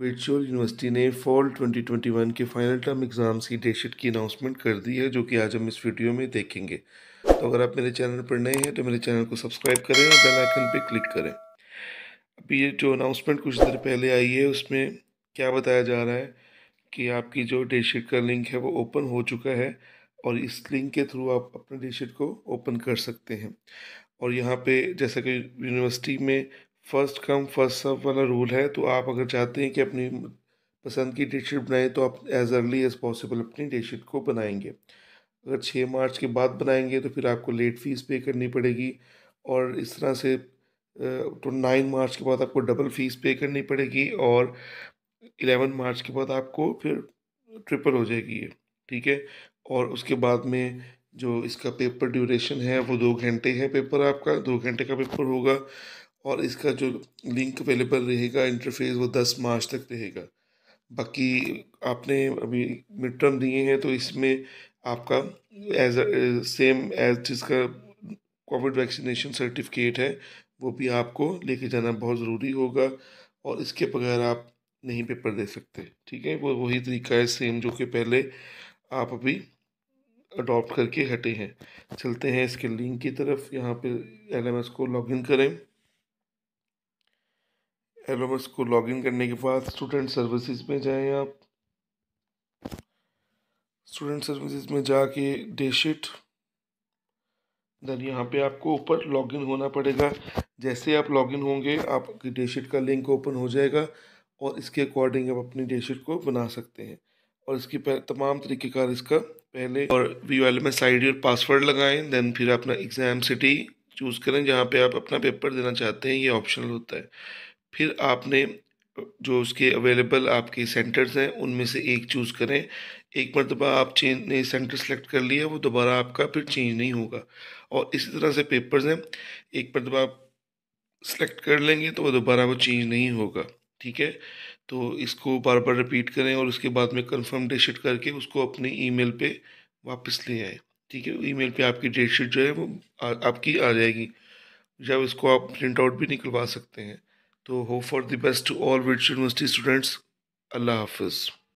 virtual university ने fall 2021 के final term exams की डेटशीट की अनाउंसमेंट कर दी है जो कि आज हम इस वीडियो में देखेंगे तो अगर आप मेरे चैनल पर नए हैं तो मेरे चैनल को सब्सक्राइब करें और बेल आइकन पर क्लिक करें अभी ये जो अनाउंसमेंट कुछ देर पहले आई है उसमें क्या बताया जा रहा है कि आपकी जो डेटशीट का लिंक है वो ओपन हो चुका है और इस लिंक के थ्रू आप अपने डेटशीट को ओपन कर सकते हैं और यहाँ पे जैसा कि यूनिवर्सिटी में फ़र्स्ट कम फर्स्ट सर्व वाला रूल है तो आप अगर चाहते हैं कि अपनी पसंद की डेट शीट बनाएं तो आप एज़ अर्ली एज़ पॉसिबल अपनी डेट शीट को बनाएंगे अगर छः मार्च के बाद बनाएंगे तो फिर आपको लेट फीस पे करनी पड़ेगी और इस तरह से तो नाइन मार्च के बाद आपको डबल फीस पे करनी पड़ेगी और एलेवन मार्च के बाद आपको फिर ट्रिपल हो जाएगी ये ठीक है और उसके बाद में जो इसका पेपर ड्यूरेशन है वो दो घंटे है पेपर आपका दो घंटे का पेपर होगा और इसका जो लिंक अवेलेबल रहेगा इंटरफेस वो दस मार्च तक रहेगा बाकी आपने अभी मिड टर्म दिए हैं तो इसमें आपका एज सेम एज जिसका कोविड वैक्सीनेशन सर्टिफिकेट है वो भी आपको लेके जाना बहुत ज़रूरी होगा और इसके बगैर आप नहीं पेपर दे सकते ठीक है वो वही तरीका है सेम जो कि पहले आप अभी अडॉप्ट करके हटे हैं चलते हैं इसके लिंक की तरफ यहाँ पे एल को लॉगिन करें एल को लॉगिन करने के बाद स्टूडेंट सर्विसेज में जाएं आप स्टूडेंट सर्विसेज में जाके डे शीट देन यहाँ पे आपको ऊपर लॉगिन होना पड़ेगा जैसे आप लॉगिन होंगे आपकी डे शीट का लिंक ओपन हो जाएगा और इसके अकॉर्डिंग आप अपनी डे शीट को बना सकते हैं और इसकी तमाम तरीक़ेकार इसका पहले और वी एल में साइड और पासवर्ड लगाएं देन फिर अपना एग्ज़ाम सिटी चूज़ करें जहाँ पे आप अपना पेपर देना चाहते हैं ये ऑप्शनल होता है फिर आपने जो उसके अवेलेबल आपके सेंटर्स हैं उनमें से एक चूज़ करें एक मरतबा आप चेंज ने सेंटर सेलेक्ट कर लिया वो दोबारा आपका फिर चेंज नहीं होगा और इसी तरह से पेपर्स हैं एक मरतबा आप सेलेक्ट कर लेंगे तो वो दोबारा वो चेंज नहीं होगा ठीक है तो इसको बार बार रिपीट करें और उसके बाद में कंफर्म डेट शीट करके उसको अपने ईमेल पे वापस ले आए ठीक है ईमेल पे आपकी डेट शीट जो है वो आ, आपकी आ जाएगी जब इसको आप प्रिंट आउट भी निकलवा सकते हैं तो hope for the best all which university students अल्लाह हाफिज़